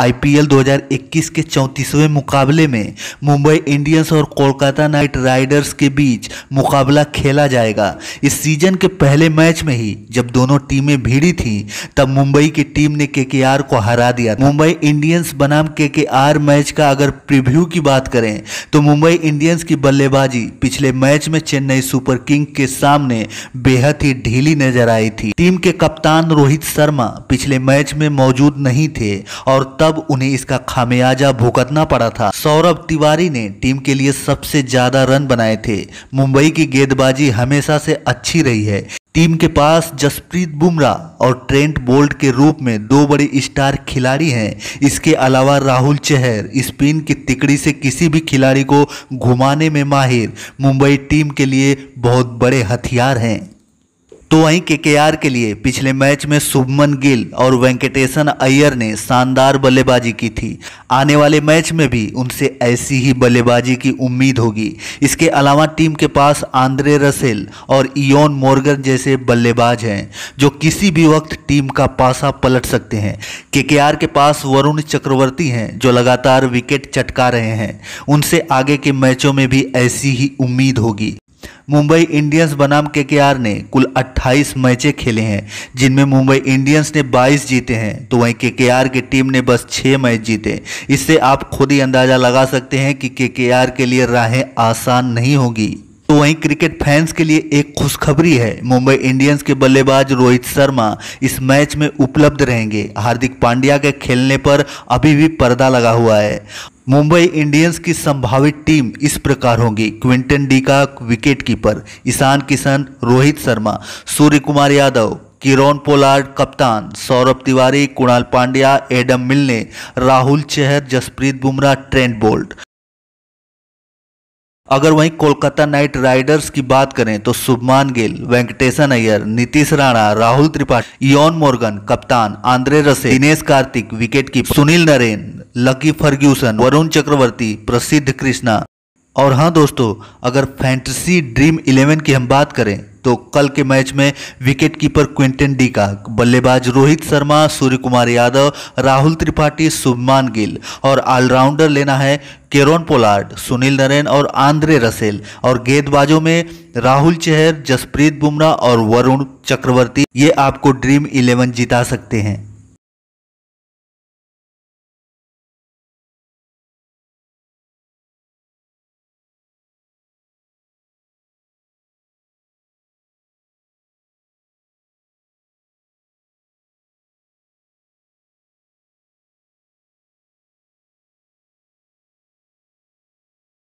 IPL 2021 के चौंतीसवें मुकाबले में मुंबई इंडियंस और कोलकाता नाइट राइडर्स के बीच मुकाबला खेला जाएगा इस सीजन के पहले मैच में ही जब दोनों टीमें भिड़ी थी तब मुंबई की टीम ने के को हरा दिया मुंबई इंडियंस बनाम के मैच का अगर प्रीव्यू की बात करें तो मुंबई इंडियंस की बल्लेबाजी पिछले मैच में चेन्नई सुपर किंग के सामने बेहद ही ढीली नजर आई थी टीम के कप्तान रोहित शर्मा पिछले मैच में मौजूद नहीं थे और तब तब उन्हें इसका खामियाजा भुगतना पड़ा था सौरभ तिवारी ने टीम के लिए सबसे ज्यादा रन बनाए थे मुंबई की गेंदबाजी हमेशा से अच्छी रही है टीम के पास जसप्रीत बुमराह और ट्रेंट बोल्ट के रूप में दो बड़े स्टार खिलाड़ी हैं इसके अलावा राहुल चहर स्पिन की तिकड़ी से किसी भी खिलाड़ी को घुमाने में माहिर मुंबई टीम के लिए बहुत बड़े हथियार हैं तो वहीं केकेआर के लिए पिछले मैच में शुभमन गिल और वेंकटेशन अय्यर ने शानदार बल्लेबाजी की थी आने वाले मैच में भी उनसे ऐसी ही बल्लेबाजी की उम्मीद होगी इसके अलावा टीम के पास आंद्रे रसेल और इयोन मोर्गन जैसे बल्लेबाज हैं जो किसी भी वक्त टीम का पासा पलट सकते हैं केकेआर के पास वरुण चक्रवर्ती हैं जो लगातार विकेट चटका रहे हैं उनसे आगे के मैचों में भी ऐसी ही उम्मीद होगी मुंबई इंडियंस बनाम के ने कुल 28 मैचें खेले हैं जिनमें मुंबई इंडियंस ने 22 जीते हैं तो वहीं आर की टीम ने बस 6 मैच जीते इससे आप खुद ही अंदाज़ा लगा सकते हैं कि के के लिए राहें आसान नहीं होगी तो वहीं क्रिकेट फैंस के लिए एक खुशखबरी है मुंबई इंडियंस के बल्लेबाज रोहित शर्मा इस मैच में उपलब्ध रहेंगे हार्दिक पांड्या के खेलने पर अभी भी पर्दा लगा हुआ है मुंबई इंडियंस की संभावित टीम इस प्रकार होंगी क्विंटन डी का wicket keeper Ishan Kishan Rohit Sharma Surya Kumar Yadav Kieron Pollard कप्तान Saurabh Tiwary Krunal Pandya Adam Milne Rahul Chahar Jasprit Bumrah Trent Boult अगर वहीं कोलकाता नाइट राइडर्स की बात करें तो शुभमान गिल वेंकटेशन अय्यर नीतीश राणा राहुल त्रिपाठी योन मोर्गन कप्तान Andre Russell Dinesh Karthik wicket keeper Sunil Narine Lockie Ferguson Varun Chakravarthy Prasidh Krishna और हाँ दोस्तों अगर फैंटसी ड्रीम इलेवन की हम बात करें तो कल के मैच में विकेट कीपर क्विंटन डी का बल्लेबाज रोहित शर्मा सूर्य कुमार यादव राहुल त्रिपाठी सुभमान गिल और ऑलराउंडर लेना है केरोन पोलार्ड सुनील नरेन और आंद्रे रसेल और गेंदबाजों में राहुल चेहर जसप्रीत बुमराह और वरुण चक्रवर्ती ये आपको ड्रीम इलेवन जिता सकते हैं